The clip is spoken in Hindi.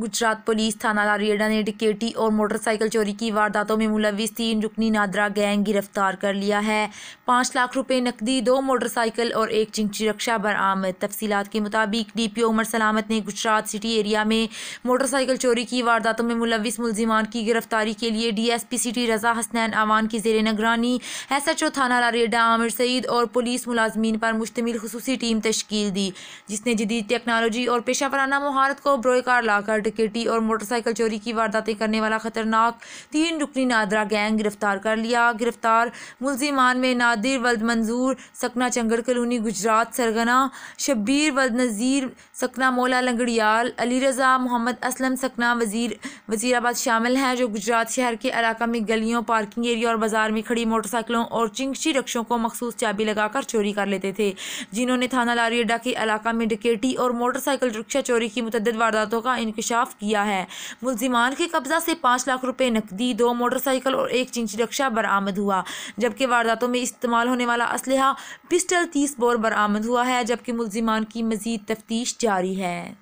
गुजरात पुलिस थाना लारियडा ने डिकेटी और मोटरसाइकिल चोरी की वारदातों में मुलविस तीन रुकनी नादरा गैंग गिरफ्तार कर लिया है पाँच लाख रुपए नकदी दो मोटरसाइकिल और एक चिंची रक्षा बरामद तफसीत के मुताबिक D P O Umar Salamat ने गुजरात सिटी एरिया में मोटरसाइकिल चोरी की वारदातों में मुलविस मुलजिमान की गिरफ्तारी के लिए D S P city Raza Hasnain Awan की जेर निगरानी एस एच ओ थाना लारियडा आमिर सईद और पुलिस मुलाजमीन पर मुश्तमिल खसूसी टीम तश्कील दी जिसने जदीद टेक्नोलॉजी और पेशा वाराना महारत को ब्रोकार लाकर डकेटी और मोटरसाइकिल चोरी की वारदातें करने वाला खतरनाक तीन रुकनी नादरा गैंग गिरफ्तार कर लिया गिरफ्तार मुलजिमान में नादिर वल्द मंजूर सकना चंगड़ कलोनी गुजरात सरगना शब्बीर वल्द नज़ीर सकना मौला लंगड़ियाल अली रज़ा मोहम्मद असलम सकना वजीर वजीराबाद शामिल हैं जो गुजरात शहर के इलाका में गलियों पार्किंग एरिया और बाजार में खड़ी मोटरसाइकिलों और चिंगशी रक्षों को मखसूस चाबी लगाकर चोरी कर लेते थे जिन्होंने थाना लारी अड्डा के इलाका में डकेटी और मोटरसाइकिल रिक्शा चोरी की मुतद वारदातों का इनकशा इंकशाफ किया है मुलजिमान के कब्जा से पाँच लाख रुपये नकदी दो मोटरसाइकिल और एक चिंच रक्षा बरामद हुआ जबकि वारदातों में इस्तेमाल होने वाला असलहा पिस्टल तीस बोर बरामद हुआ है जबकि मुलजिमान की मजीद तफ्तीश जारी है